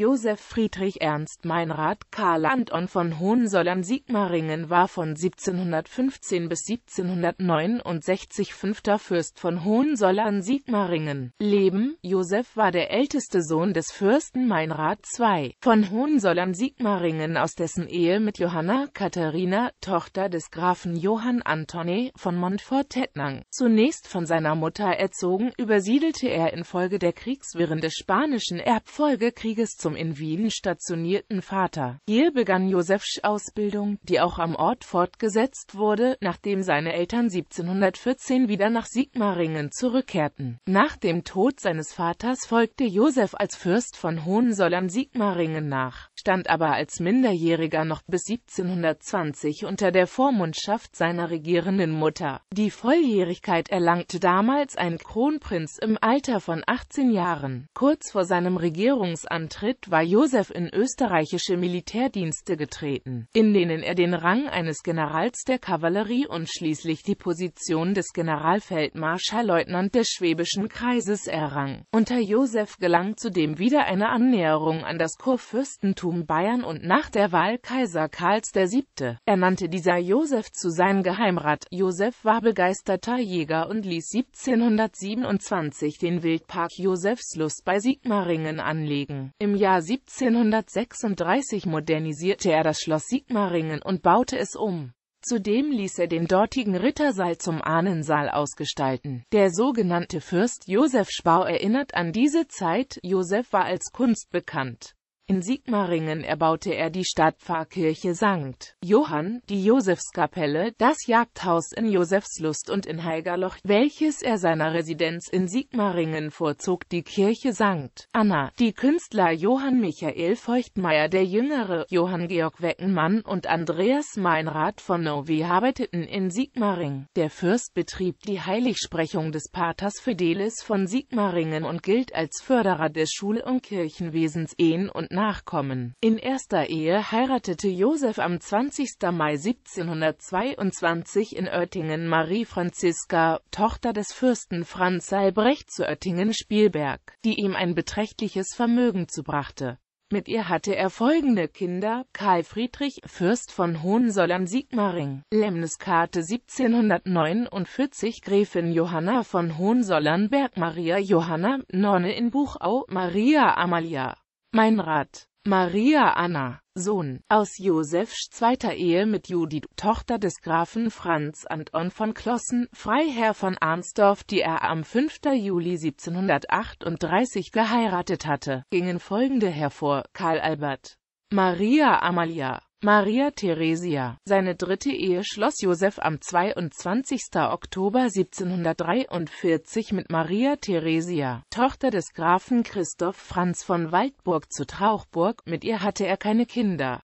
Josef Friedrich Ernst Meinrad Karl Anton von Hohenzollern Sigmaringen war von 1715 bis 1769 fünfter Fürst von Hohenzollern Sigmaringen. Leben Josef war der älteste Sohn des Fürsten Meinrad II von Hohenzollern Sigmaringen aus dessen Ehe mit Johanna Katharina, Tochter des Grafen Johann Antoni von Montfort-Tettnang. Zunächst von seiner Mutter erzogen, übersiedelte er infolge der Kriegswirren des Spanischen Erbfolgekrieges zum zum in Wien stationierten Vater. Hier begann Josefs Ausbildung, die auch am Ort fortgesetzt wurde, nachdem seine Eltern 1714 wieder nach Sigmaringen zurückkehrten. Nach dem Tod seines Vaters folgte Josef als Fürst von Hohensollern Sigmaringen nach, stand aber als Minderjähriger noch bis 1720 unter der Vormundschaft seiner regierenden Mutter. Die Volljährigkeit erlangte damals ein Kronprinz im Alter von 18 Jahren. Kurz vor seinem Regierungsantritt Schritt war Josef in österreichische Militärdienste getreten, in denen er den Rang eines Generals der Kavallerie und schließlich die Position des Generalfeldmarschallleutnant des Schwäbischen Kreises errang. Unter Josef gelang zudem wieder eine Annäherung an das Kurfürstentum Bayern und nach der Wahl Kaiser Karls VII. ernannte dieser Josef zu seinem Geheimrat. Josef war begeisterter Jäger und ließ 1727 den Wildpark Josefslust bei Sigmaringen anlegen. Im Jahr 1736 modernisierte er das Schloss Sigmaringen und baute es um. Zudem ließ er den dortigen Rittersaal zum Ahnensaal ausgestalten. Der sogenannte Fürst Josef Spau erinnert an diese Zeit, Josef war als Kunst bekannt. In Sigmaringen erbaute er die Stadtpfarrkirche St. Johann, die Josefskapelle, das Jagdhaus in Josefslust und in Heigerloch, welches er seiner Residenz in Sigmaringen vorzog, die Kirche St. Anna, die Künstler Johann Michael Feuchtmeier der Jüngere, Johann Georg Weckenmann und Andreas Meinrad von Novi arbeiteten in Sigmaring. Der Fürst betrieb die Heiligsprechung des Paters Fidelis von Sigmaringen und gilt als Förderer des Schul- und Kirchenwesens Ehen und Nachkommen. In erster Ehe heiratete Josef am 20. Mai 1722 in Oettingen Marie Franziska, Tochter des Fürsten Franz Albrecht zu Oettingen-Spielberg, die ihm ein beträchtliches Vermögen zubrachte. Mit ihr hatte er folgende Kinder, Karl Friedrich, Fürst von hohensollern sigmaring Lemneskate 1749, Gräfin Johanna von hohensollern berg Maria Johanna, Nonne in Buchau, Maria Amalia, mein Rat. Maria Anna, Sohn, aus Josefs zweiter Ehe mit Judith, Tochter des Grafen Franz Anton von Klossen, Freiherr von Arnsdorf, die er am 5. Juli 1738 geheiratet hatte, gingen folgende hervor, Karl Albert, Maria Amalia, Maria Theresia. Seine dritte Ehe schloss Josef am 22. Oktober 1743 mit Maria Theresia, Tochter des Grafen Christoph Franz von Waldburg zu Trauchburg, mit ihr hatte er keine Kinder.